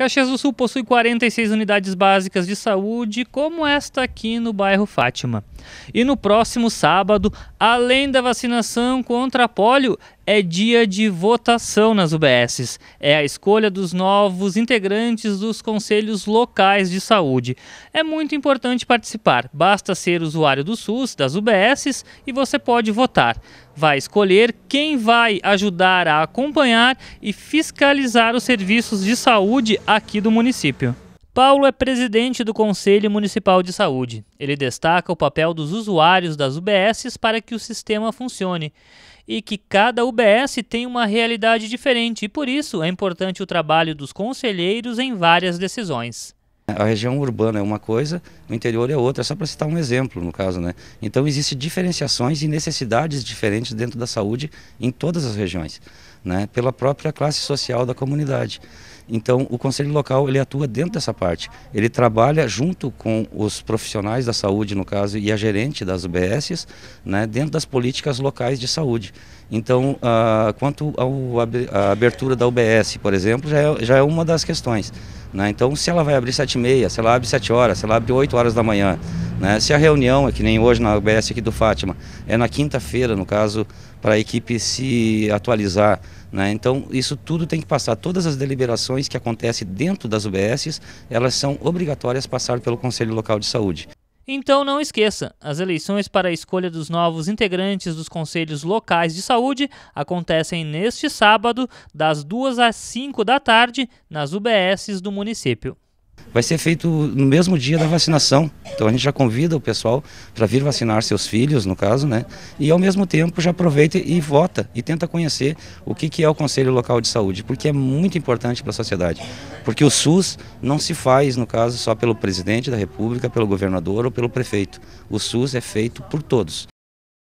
Caxias do Sul possui 46 unidades básicas de saúde, como esta aqui no bairro Fátima. E no próximo sábado, além da vacinação contra a polio, é dia de votação nas UBSs. É a escolha dos novos integrantes dos conselhos locais de saúde. É muito importante participar. Basta ser usuário do SUS, das UBSs, e você pode votar. Vai escolher quem vai ajudar a acompanhar e fiscalizar os serviços de saúde aqui do município. Paulo é presidente do Conselho Municipal de Saúde. Ele destaca o papel dos usuários das UBSs para que o sistema funcione e que cada UBS tem uma realidade diferente e por isso é importante o trabalho dos conselheiros em várias decisões. A região urbana é uma coisa, o interior é outra, só para citar um exemplo no caso. Né? Então existem diferenciações e necessidades diferentes dentro da saúde em todas as regiões, né? pela própria classe social da comunidade. Então o conselho local ele atua dentro dessa parte, ele trabalha junto com os profissionais da saúde, no caso, e a gerente das UBSs, né? dentro das políticas locais de saúde. Então, uh, quanto à abertura da UBS, por exemplo, já é, já é uma das questões. Né? Então, se ela vai abrir 7 e meia, se ela abre 7 horas, se ela abre 8 horas da manhã, né? se a reunião, é que nem hoje na UBS aqui do Fátima, é na quinta-feira, no caso, para a equipe se atualizar. Né? Então, isso tudo tem que passar. Todas as deliberações que acontecem dentro das UBSs, elas são obrigatórias passar pelo Conselho Local de Saúde. Então não esqueça, as eleições para a escolha dos novos integrantes dos conselhos locais de saúde acontecem neste sábado, das 2 às 5 da tarde, nas UBSs do município. Vai ser feito no mesmo dia da vacinação. Então a gente já convida o pessoal para vir vacinar seus filhos, no caso, né? E ao mesmo tempo já aproveita e vota e tenta conhecer o que, que é o Conselho Local de Saúde, porque é muito importante para a sociedade. Porque o SUS não se faz, no caso, só pelo presidente da República, pelo governador ou pelo prefeito. O SUS é feito por todos.